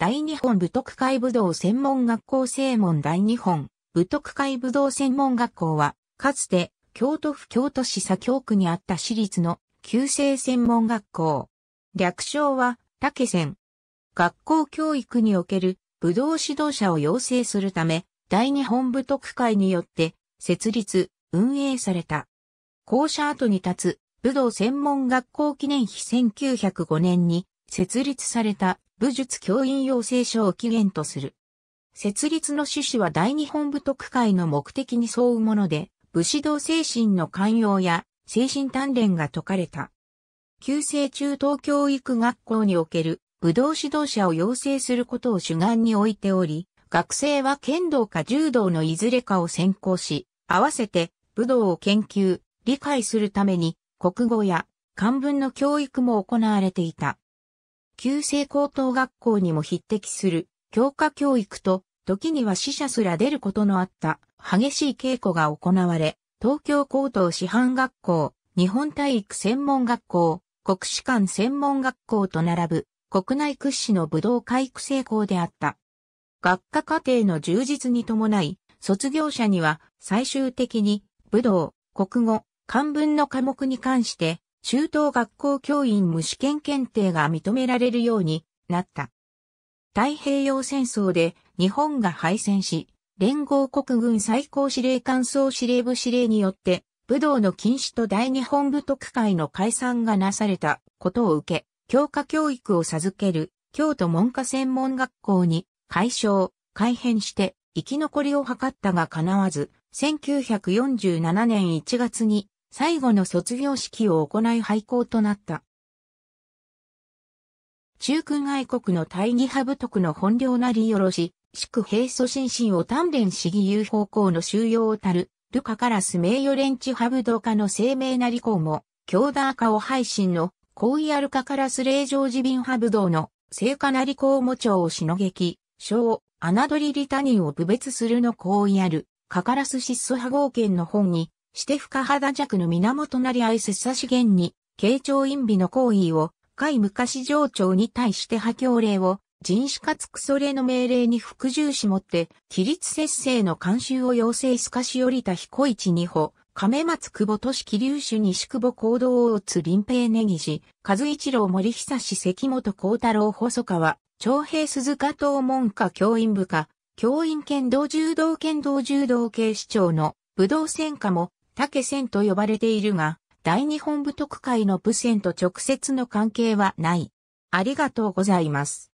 大日本武徳会武道専門学校正門大日本武徳会武道専門学校は、かつて京都府京都市左京区にあった私立の旧制専門学校。略称は竹仙。学校教育における武道指導者を養成するため、大日本武徳会によって設立、運営された。校舎跡に立つ武道専門学校記念碑1905年に設立された武術教員養成所を起源とする。設立の趣旨は大日本武徳会の目的に沿うもので、武士道精神の寛容や精神鍛錬が説かれた。旧制中等教育学校における武道指導者を養成することを主眼に置いており、学生は剣道か柔道のいずれかを専攻し、合わせて武道を研究、理解するために国語や漢文の教育も行われていた。旧制高等学校にも匹敵する教科教育と、時には死者すら出ることのあった激しい稽古が行われ、東京高等師範学校、日本体育専門学校、国士官専門学校と並ぶ国内屈指の武道会育成校であった。学科課程の充実に伴い、卒業者には最終的に武道、国語、漢文の科目に関して中等学校教員無試験検定が認められるようになった。太平洋戦争で日本が敗戦し、連合国軍最高司令官総司令部司令によって、武道の禁止と大日本武徳会の解散がなされたことを受け、教科教育を授ける京都文科専門学校に解消、改変して生き残りを図ったが叶わず、1947年1月に最後の卒業式を行い廃校となった。中空外国の大義派部徳の本領なりよろし、祝平素心身を鍛錬し義勇方向の収容をたる、ルカからス名誉連地派部道家の生命なり公も、教団家を配信の、高位アルカからス霊城自民派部道の、聖火なり公も長をしのげき、小、取りタニ人を部別するの高位ある、カカラス失踪派合憲の本に、して深肌弱の源なり愛せさしげんに、慶長陰備の行為を、海昔上長に対して破協令を、人種かつクソれの命令に服従しもって、起立節制の慣習を要請すかし降りた彦一二歩、亀松久保都市気流種西久保行動を打つ林平根岸、和一郎森久志関本幸太郎細川、長平鈴鹿東門下教員部下、教員剣道柔道剣道柔道警視庁の武道戦下も、竹線と呼ばれているが、大日本部特会の部仙と直接の関係はない。ありがとうございます。